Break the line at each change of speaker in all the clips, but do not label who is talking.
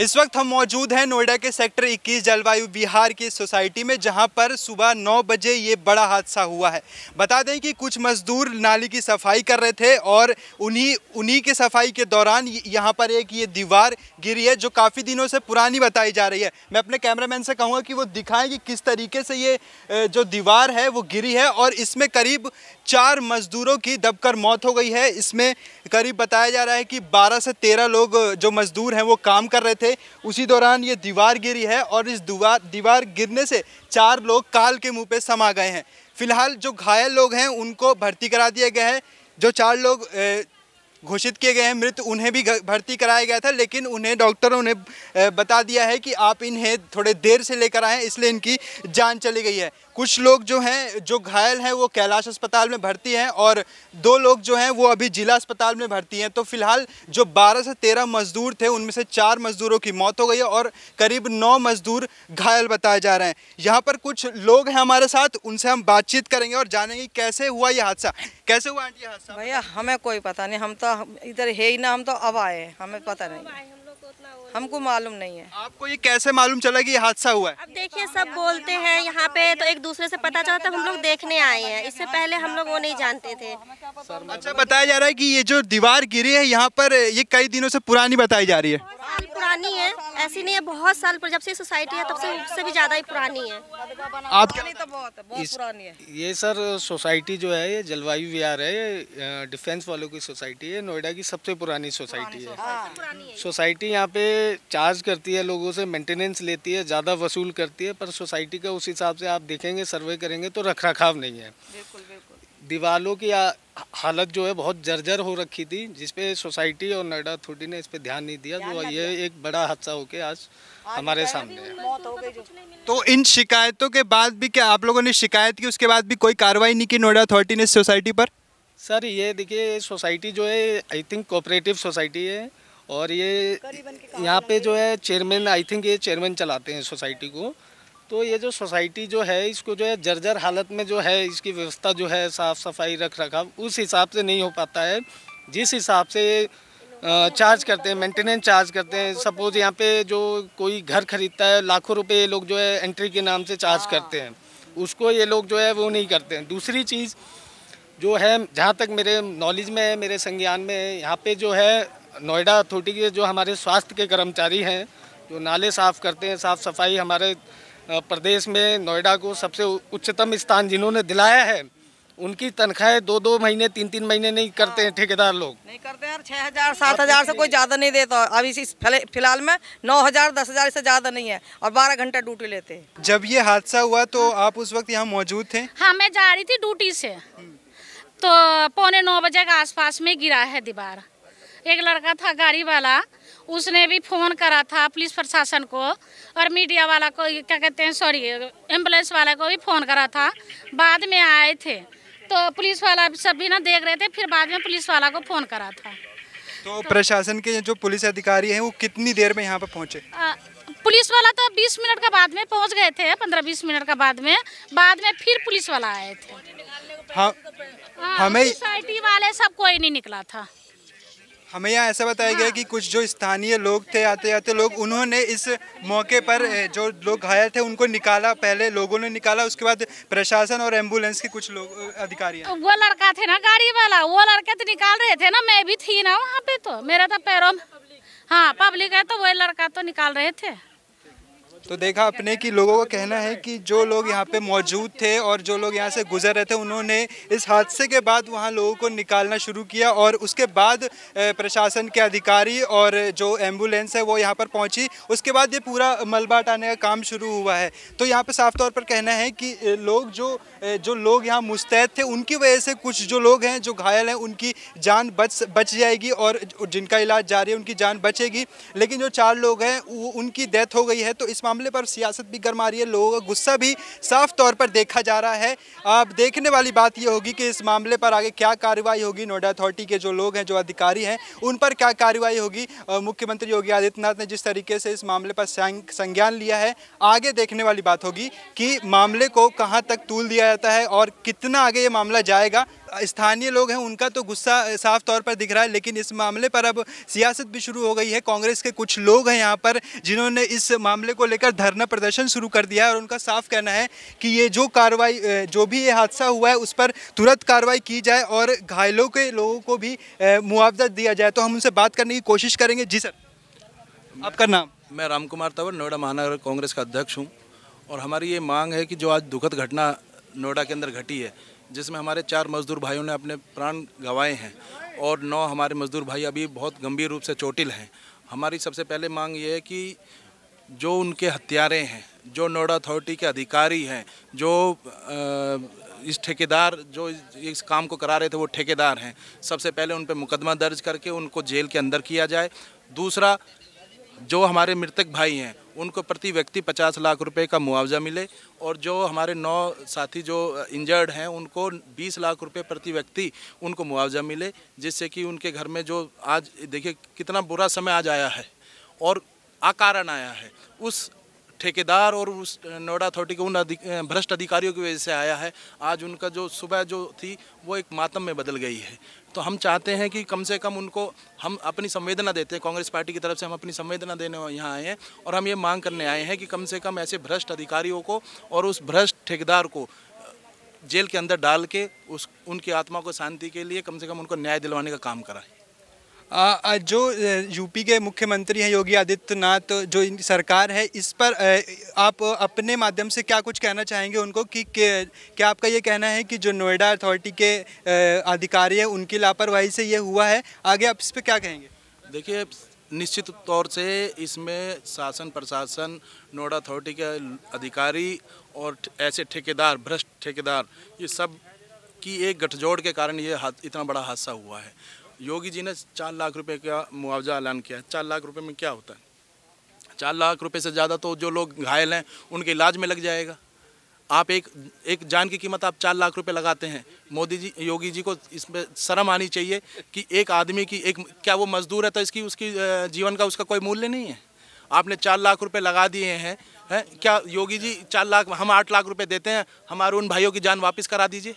इस वक्त हम मौजूद हैं नोएडा के सेक्टर 21 जलवायु बिहार की सोसाइटी में जहां पर सुबह 9 बजे ये बड़ा हादसा हुआ है बता दें कि कुछ मजदूर नाली की सफाई कर रहे थे और उन्हीं उन्हीं के सफाई के दौरान यहां पर एक ये दीवार गिरी है जो काफ़ी दिनों से पुरानी बताई जा रही है मैं अपने कैमरा से कहूँगा कि वो दिखाएँ कि किस तरीके से ये जो दीवार है वो गिरी है और इसमें करीब चार मजदूरों की दबकर मौत हो गई है इसमें करीब बताया जा रहा है कि बारह से तेरह लोग जो मजदूर हैं वो काम कर रहे थे थे उसी दौरान ये दीवार गिरी है और इस दीवार दीवार गिरने से चार लोग काल के मुंह पे समा गए हैं फिलहाल जो घायल लोग हैं उनको भर्ती करा दिया गया है जो चार लोग घोषित किए गए हैं मृत उन्हें भी भर्ती कराया गया था लेकिन उन्हें डॉक्टरों ने बता दिया है कि आप इन्हें थोड़े देर से लेकर आए इसलिए इनकी जान चली गई है कुछ लोग जो हैं जो घायल हैं वो कैलाश अस्पताल में भर्ती हैं और दो लोग जो हैं वो अभी जिला अस्पताल में भर्ती हैं तो फिलहाल जो 12 से 13 मजदूर थे उनमें से चार मजदूरों की मौत हो गई है और करीब नौ मजदूर घायल बताए जा रहे हैं यहाँ पर कुछ लोग हैं हमारे साथ उनसे हम बातचीत करेंगे और जानेंगे कैसे हुआ ये हादसा कैसे हुआ आंटी
हादसा भैया हमें कोई पता नहीं हम तो तो हम इधर है ही ना हम तो अब आए हैं हमें पता तो नहीं हमको मालूम नहीं है आपको
ये कैसे मालूम चला कि हादसा हुआ है
अब देखिए सब बोलते हैं यहाँ पे तो एक दूसरे से पता चलता तो हम लोग देखने आए हैं इससे पहले हम लोग वो नहीं जानते थे
अच्छा बताया जा रहा है कि ये जो दीवार गिरी है यहाँ पर ये कई दिनों से पुरानी बताई जा रही है
पुरानी है ऐसी नहीं है बहुत साल पर जब से सोसाइटी है तब से उससे भी ज़्यादा ही पुरानी है आप तो बहुत बहुत पुरानी है ये सर सोसाइटी जो है ये जलवायु विहार है डिफेंस वालों की सोसाइटी है नोएडा की सबसे पुरानी सोसाइटी है सोसाइटी यहाँ पे चार्ज करती है लोगों से मेंटेनेंस लेती है ज़्यादा वसूल करती है पर सोसाइटी का उस हिसाब से आप देखेंगे सर्वे करेंगे तो रख रखाव नहीं है दीवालों की हालत जो है बहुत जर्जर हो रखी थी जिसपे सोसाइटी और नोएडा अथॉरिटी ने इस पर ध्यान नहीं दिया तो ये एक बड़ा हादसा होके आज हमारे सामने है तो, तो, तो इन शिकायतों
के बाद भी क्या आप लोगों ने शिकायत की उसके बाद भी कोई कार्रवाई नहीं की नोएडा अथॉरिटी ने सोसाइटी पर
सर ये देखिए सोसाइटी जो है आई थिंक कोऑपरेटिव सोसाइटी है और ये यहाँ पे जो है चेयरमैन आई थिंक ये चेयरमैन चलाते हैं सोसाइटी को तो ये जो सोसाइटी जो है इसको जो है जर्जर हालत में जो है इसकी व्यवस्था जो है साफ़ सफाई रख रखाव उस हिसाब से नहीं हो पाता है जिस हिसाब से चार्ज करते हैं मेंटेनेंस चार्ज करते हैं सपोज़ यहाँ पे जो कोई घर खरीदता है लाखों रुपए ये लोग जो है एंट्री के नाम से चार्ज हाँ। करते हैं उसको ये लोग जो है वो नहीं करते हैं दूसरी चीज़ जो है जहाँ तक मेरे नॉलेज में है मेरे संज्ञान में है यहाँ पर जो है नोएडा अथॉरिटी के जो हमारे स्वास्थ्य के कर्मचारी हैं जो नाले साफ़ करते हैं साफ़ सफाई हमारे प्रदेश में नोएडा को सबसे उच्चतम स्थान जिन्होंने दिलाया है उनकी तनख्वाहें दो दो महीने तीन तीन महीने नहीं करते हैं हाँ। ठेकेदार लोग नहीं करते
हैं छः हजार सात हजार से कोई ज़्यादा नहीं देता अब इस फिलहाल में नौ हजार दस हजार से ज़्यादा नहीं है और बारह घंटा ड्यूटी लेते हैं
जब ये हादसा हुआ
तो आप उस वक्त यहाँ मौजूद थे
हाँ मैं जा रही थी ड्यूटी से तो पौने नौ बजे के आस में गिरा है दीवार एक लड़का था गाड़ी वाला उसने भी फ़ोन करा था पुलिस प्रशासन को और मीडिया वाला को क्या कहते हैं सॉरी एम्बुलेंस वाला को भी फ़ोन करा था बाद में आए थे तो पुलिस वाला सब भी ना देख रहे थे फिर बाद में पुलिस वाला को फ़ोन करा था तो, तो
प्रशासन के जो पुलिस अधिकारी हैं वो कितनी देर में यहाँ पर पहुँचे
पुलिस वाला तो 20 मिनट के बाद में पहुँच गए थे 15-20 मिनट के बाद में बाद में फिर पुलिस वाला आए थे हाँ, हाँ हमें सोसाइटी वाले सब कोई नहीं निकला था
हमें यहाँ ऐसा बताया हाँ। गया कि कुछ जो स्थानीय लोग थे आते आते लोग उन्होंने इस मौके पर जो लोग घायल थे उनको निकाला पहले लोगों ने निकाला उसके बाद प्रशासन और एम्बुलेंस के कुछ लोग अधिकारी
तो वो लड़का थे ना गाड़ी वाला वो लड़के तो निकाल रहे थे ना मैं भी थी ना वहाँ पे तो मेरा तो पैरों हाँ पब्लिक है तो वो लड़का तो निकाल रहे थे
तो देखा अपने कि लोगों का कहना है कि जो लोग यहाँ पे मौजूद थे और जो लोग यहाँ से गुजर रहे थे उन्होंने इस हादसे के बाद वहाँ लोगों को निकालना शुरू किया और उसके बाद प्रशासन के अधिकारी और जो एम्बुलेंस है वो यहाँ पर पहुँची उसके बाद ये पूरा मलबा हटाने का काम शुरू हुआ है तो यहाँ पर साफ तौर पर कहना है कि लोग जो जो लोग यहाँ मुस्तैद थे उनकी वजह से कुछ जो लोग हैं जो घायल हैं उनकी जान बच बच जाएगी और जिनका इलाज जारी है उनकी जान बचेगी लेकिन जो चार लोग हैं उनकी डेथ हो गई है तो इस मामले पर सियासत भी गर्म आ रही है लोगों का गुस्सा भी साफ तौर पर देखा जा रहा है अब देखने वाली बात यह होगी कि इस मामले पर आगे क्या कार्रवाई होगी नोएडा अथॉरिटी के जो लोग हैं जो अधिकारी हैं उन पर क्या कार्रवाई होगी मुख्यमंत्री योगी आदित्यनाथ ने जिस तरीके से इस मामले पर संज्ञान लिया है आगे देखने वाली बात होगी कि मामले को कहाँ तक तूल दिया जाता है और कितना आगे ये मामला जाएगा स्थानीय लोग हैं उनका तो गुस्सा साफ तौर पर दिख रहा है लेकिन इस मामले पर अब सियासत भी शुरू हो गई है कांग्रेस के कुछ लोग हैं यहाँ पर जिन्होंने इस मामले को लेकर धरना प्रदर्शन शुरू कर दिया है और उनका साफ कहना है कि ये जो कार्रवाई जो भी ये हादसा हुआ है उस पर तुरंत कार्रवाई की जाए और घायलों के लोगों को भी मुआवजा दिया जाए तो हम उनसे बात करने की कोशिश करेंगे जी सर
आपका नाम मैं राम कुमार तंवर नोएडा महानगर कांग्रेस का अध्यक्ष हूँ और हमारी ये मांग है कि जो आज दुखद घटना नोएडा के अंदर घटी है जिसमें हमारे चार मजदूर भाइयों ने अपने प्राण गंवाए हैं और नौ हमारे मजदूर भाई अभी बहुत गंभीर रूप से चोटिल हैं हमारी सबसे पहले मांग ये है कि जो उनके हत्यारे हैं जो नोएडा अथॉरिटी के अधिकारी हैं जो इस ठेकेदार जो इस काम को करा रहे थे वो ठेकेदार हैं सबसे पहले उन पर मुकदमा दर्ज करके उनको जेल के अंदर किया जाए दूसरा जो हमारे मृतक भाई हैं उनको प्रति व्यक्ति पचास लाख रुपए का मुआवजा मिले और जो हमारे नौ साथी जो इंजर्ड हैं उनको बीस लाख रुपए प्रति व्यक्ति उनको मुआवजा मिले जिससे कि उनके घर में जो आज देखिए कितना बुरा समय आज आया है और आकारण आया है उस ठेकेदार और उस नोएडा अथॉरिटी के उन अधिक, भ्रष्ट अधिकारियों की वजह से आया है आज उनका जो सुबह जो थी वो एक मातम में बदल गई है तो हम चाहते हैं कि कम से कम उनको हम अपनी संवेदना देते हैं कांग्रेस पार्टी की तरफ से हम अपनी संवेदना देने यहाँ आए हैं और हम ये मांग करने आए हैं कि कम से कम ऐसे भ्रष्ट अधिकारियों को और उस भ्रष्ट ठेकेदार को जेल के अंदर डाल के उस उनकी आत्मा को शांति के लिए कम से कम उनको न्याय दिलवाने का काम कराएं जो यूपी के मुख्यमंत्री हैं योगी
आदित्यनाथ जो सरकार है इस पर आप अपने माध्यम से क्या कुछ कहना चाहेंगे उनको कि क्या आपका ये कहना है कि जो नोएडा अथॉरिटी के अधिकारी हैं
उनकी लापरवाही से ये हुआ है आगे आप इस पर क्या कहेंगे देखिए निश्चित तौर से इसमें शासन प्रशासन नोएडा अथॉरिटी के अधिकारी और ऐसे ठेकेदार भ्रष्ट ठेकेदार ये सब की एक गठजोड़ के कारण ये इतना बड़ा हादसा हुआ है योगी जी ने चार लाख रुपए का मुआवजा ऐलान किया है चार लाख रुपए में क्या होता है चार लाख रुपए से ज़्यादा तो जो लोग घायल हैं उनके इलाज में लग जाएगा आप एक एक जान की कीमत आप चार लाख रुपए लगाते हैं मोदी जी योगी जी को इसमें शर्म आनी चाहिए कि एक आदमी की एक क्या वो मजदूर है तो इसकी उसकी जीवन का उसका कोई मूल्य नहीं है आपने चार लाख रुपए लगा दिए हैं है? क्या योगी जी चार लाख हम आठ लाख रुपए देते हैं हमारे उन भाइयों की जान वापस करा दीजिए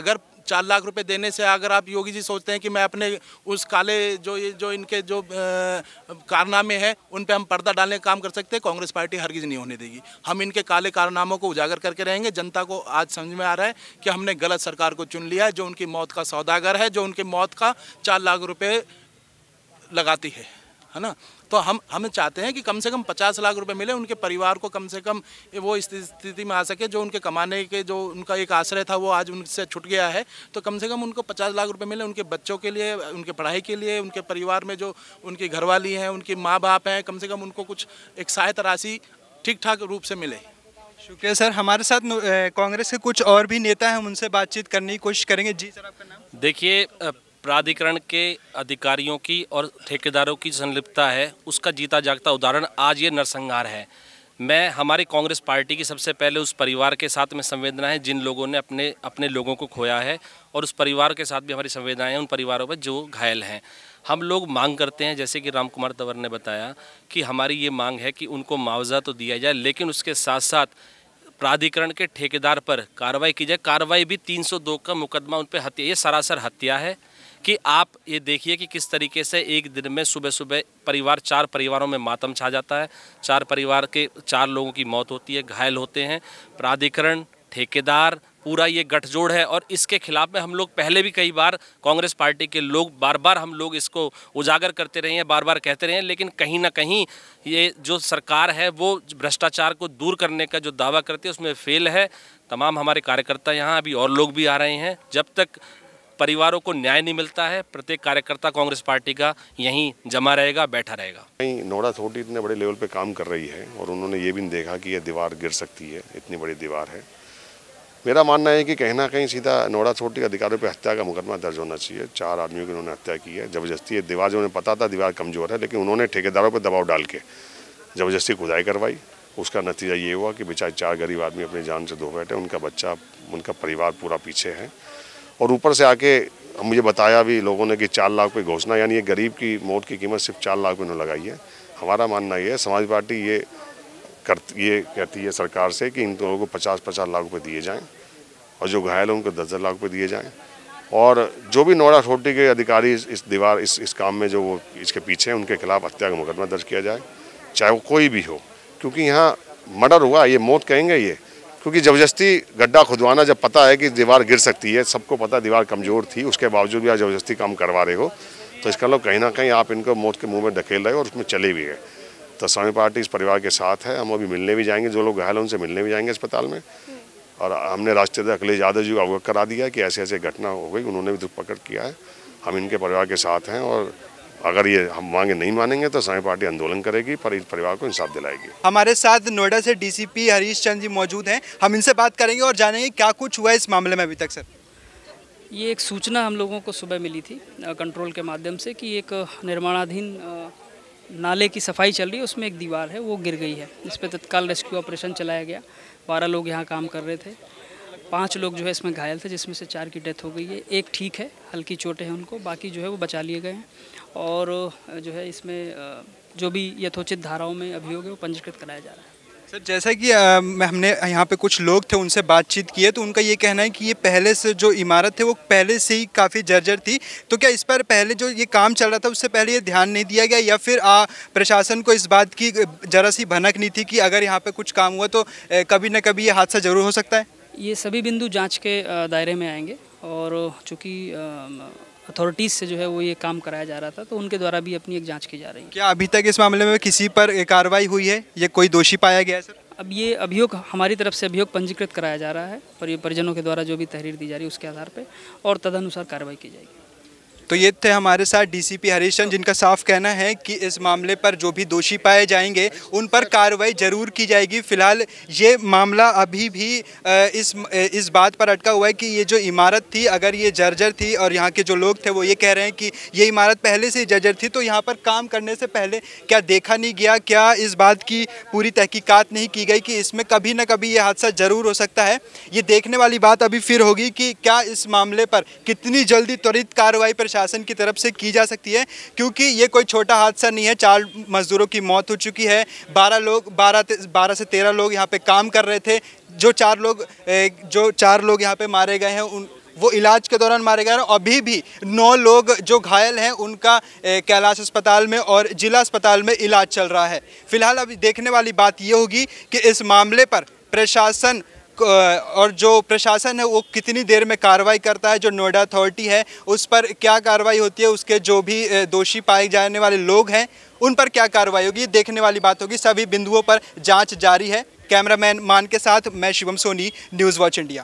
अगर चार लाख रुपए देने से अगर आप योगी जी सोचते हैं कि मैं अपने उस काले जो जो इनके जो कारनामे हैं उन पर हम पर्दा डालने का काम कर सकते हैं कांग्रेस पार्टी हरगिज नहीं होने देगी हम इनके काले कारनामों को उजागर करके रहेंगे जनता को आज समझ में आ रहा है कि हमने गलत सरकार को चुन लिया है जो उनकी मौत का सौदागर है जो उनकी मौत का चार लाख रुपये लगाती है है ना तो हम हम चाहते हैं कि कम से कम पचास लाख रुपये मिले उनके परिवार को कम से कम वो स्थिति में आ सके जो उनके कमाने के जो उनका एक आश्रय था वो आज उनसे छुट गया है तो कम से कम उनको पचास लाख रुपये मिले उनके बच्चों के लिए उनके पढ़ाई के लिए उनके परिवार में जो उनकी घरवाली हैं उनके माँ बाप हैं कम से कम उनको कुछ एक सहायता राशि ठीक ठाक रूप से मिले शुक्रिया
सर हमारे साथ कांग्रेस के कुछ और भी नेता हैं उनसे बातचीत करने की कोशिश करेंगे जी सर आपका
नाम देखिए प्राधिकरण के अधिकारियों की और ठेकेदारों की संलिप्तता है उसका जीता जागता उदाहरण आज ये नरसंहार है मैं हमारी कांग्रेस पार्टी की सबसे पहले उस परिवार के साथ में संवेदना है जिन लोगों ने अपने अपने लोगों को खोया है और उस परिवार के साथ भी हमारी संवेदनाएं उन परिवारों पर जो घायल हैं हम लोग मांग करते हैं जैसे कि राम कुमार तंवर ने बताया कि हमारी ये मांग है कि उनको मुआवजा तो दिया जाए लेकिन उसके साथ साथ प्राधिकरण के ठेकेदार पर कार्रवाई की जाए कार्रवाई भी 302 का मुकदमा उन पर हत्या ये सरासर हत्या है कि आप ये देखिए कि किस तरीके से एक दिन में सुबह सुबह परिवार चार परिवारों में मातम छा जाता है चार परिवार के चार लोगों की मौत होती है घायल होते हैं प्राधिकरण ठेकेदार पूरा ये गठजोड़ है और इसके खिलाफ में हम लोग पहले भी कई बार कांग्रेस पार्टी के लोग बार बार हम लोग इसको उजागर करते रहे हैं बार बार कहते रहे हैं लेकिन कहीं ना कहीं ये जो सरकार है वो भ्रष्टाचार को दूर करने का जो दावा करती है उसमें फेल है तमाम हमारे कार्यकर्ता यहाँ अभी और लोग भी आ रहे हैं जब तक परिवारों को न्याय नहीं मिलता है प्रत्येक कार्यकर्ता कांग्रेस पार्टी का यहीं जमा रहेगा बैठा रहेगा
नहीं नोएडा अथॉरिटी इतने बड़े लेवल पे काम कर रही है और उन्होंने ये भी नहीं देखा कि यह दीवार गिर सकती है इतनी बड़ी दीवार है मेरा मानना है कि कहीं ना कहीं सीधा नोएडा अथॉरिटी के अधिकारियों पर हत्या का मुकदमा दर्ज होना चाहिए चार आदमियों की उन्होंने हत्या की है जबरदस्ती है दीवार जो उन्हें पता था दीवार कमज़ोर है लेकिन उन्होंने ठेकेदारों पर दबाव डाल के जबरदस्ती खुदाई करवाई उसका नतीजा ये हुआ कि बेचारे चार गरीब आदमी अपनी जान से धो बैठे उनका बच्चा उनका परिवार पूरा पीछे है और ऊपर से आके मुझे बताया भी लोगों ने कि चार लाख पे घोषणा यानी ये गरीब की मौत की कीमत सिर्फ चार लाख उन्होंने लगाई है हमारा मानना ये है समाज पार्टी ये कर ये कहती है सरकार से कि इन लोगों को पचास पचास लाख रुपये दिए जाएँ और जो घायल हैं उनको दस दस लाख रुपये दिए जाएँ और जो भी नोएडा छोटी के अधिकारी इस, इस दीवार इस इस काम में जो वो इसके पीछे हैं उनके खिलाफ हत्या का मुकदमा दर्ज किया जाए चाहे वो कोई भी हो क्योंकि यहाँ मर्डर हुआ ये मौत कहेंगे ये क्योंकि जबरदस्ती गड्ढा खुदवाना जब पता है कि दीवार गिर सकती है सबको पता है दीवार कमज़ोर थी उसके बावजूद भी आप जबरदस्ती काम करवा रहे हो तो इसका लोग मतलब कहीं ना कहीं आप इनको मौत के मुंह में ढकेल रहे हो और उसमें चले भी गए तो स्वामी पार्टी इस परिवार के साथ है हम अभी मिलने भी जाएंगे जो लोग घायल हैं उनसे मिलने भी जाएंगे अस्पताल में और हमने राष्ट्रीय अखिलेश यादव जी को अवगत करा दिया कि ऐसे ऐसे घटना हो गई उन्होंने भी दुख पकड़ किया है हम इनके परिवार के साथ हैं और अगर ये हम मांगे नहीं मानेंगे तो समय पार्टी आंदोलन करेगी पर इस परिवार को इंसाफ दिलाएगी
हमारे साथ नोएडा से डीसीपी हरीश चंद जी मौजूद हैं हम इनसे बात करेंगे और जानेंगे क्या कुछ हुआ इस मामले में अभी तक सर
ये एक सूचना हम लोगों को सुबह मिली थी कंट्रोल के माध्यम से कि एक निर्माणाधीन नाले की सफाई चल रही है उसमें एक दीवार है वो गिर गई है इस पर तत्काल रेस्क्यू ऑपरेशन चलाया गया बारह लोग यहाँ काम कर रहे थे पाँच लोग जो है इसमें घायल थे जिसमें से चार की डेथ हो गई है एक ठीक है हल्की चोटें हैं उनको बाकी जो है वो बचा लिए गए हैं और जो है इसमें जो भी यथोचित धाराओं में अभियोग है वो पंजीकृत कराया जा रहा है
सर जैसा कि हमने यहाँ पे कुछ लोग थे उनसे बातचीत की है तो उनका ये कहना है कि ये पहले से जो इमारत है वो पहले से ही काफ़ी जर्जर थी तो क्या इस पर पहले जो ये काम चल रहा था उससे पहले ये ध्यान नहीं दिया गया या फिर आ, प्रशासन को इस बात की जरा सी भनक नहीं थी कि अगर यहाँ पे कुछ काम हुआ तो कभी ना कभी ये हादसा ज़रूर हो सकता है
ये सभी बिंदु जांच के दायरे में आएंगे और चूँकि अथॉरिटीज़ से जो है वो ये काम कराया जा रहा था तो उनके द्वारा भी अपनी एक जांच की जा रही है
क्या अभी तक इस मामले में किसी पर कार्रवाई हुई है ये कोई दोषी पाया गया है सर
अब ये अभियोग हमारी तरफ से अभियोग पंजीकृत कराया जा रहा है और ये परिजनों के द्वारा जो भी तहरीर दी जा रही है उसके आधार पर और तदनुसार कार्रवाई की जाएगी
तो ये थे हमारे साथ डीसीपी सी चंद जिनका साफ कहना है कि इस मामले पर जो भी दोषी पाए जाएंगे उन पर कार्रवाई जरूर की जाएगी फिलहाल ये मामला अभी भी इस इस बात पर अटका हुआ है कि ये जो इमारत थी अगर ये जर्जर थी और यहाँ के जो लोग थे वो ये कह रहे हैं कि ये इमारत पहले से जर्जर थी तो यहाँ पर काम करने से पहले क्या देखा नहीं गया क्या इस बात की पूरी तहकीकत नहीं की गई कि इसमें कभी ना कभी ये हादसा ज़रूर हो सकता है ये देखने वाली बात अभी फिर होगी कि क्या इस मामले पर कितनी जल्दी त्वरित कार्रवाई पर प्रशासन की तरफ से की जा सकती है क्योंकि ये कोई छोटा हादसा नहीं है चार मजदूरों की मौत हो चुकी है बारह लोग बारह बारह से तेरह लोग यहाँ पे काम कर रहे थे जो चार लोग जो चार लोग यहाँ पे मारे गए हैं उन वो इलाज के दौरान मारे गए अभी भी नौ लोग जो घायल हैं उनका कैलाश अस्पताल में और जिला अस्पताल में इलाज चल रहा है फिलहाल अभी देखने वाली बात ये होगी कि इस मामले पर प्रशासन और जो प्रशासन है वो कितनी देर में कार्रवाई करता है जो नोएडा अथॉरिटी है उस पर क्या कार्रवाई होती है उसके जो भी दोषी पाए जाने वाले लोग हैं उन पर क्या कार्रवाई होगी देखने वाली बात होगी सभी बिंदुओं पर जांच जारी है कैमरामैन मान के साथ मैं Shivam Soni news watch India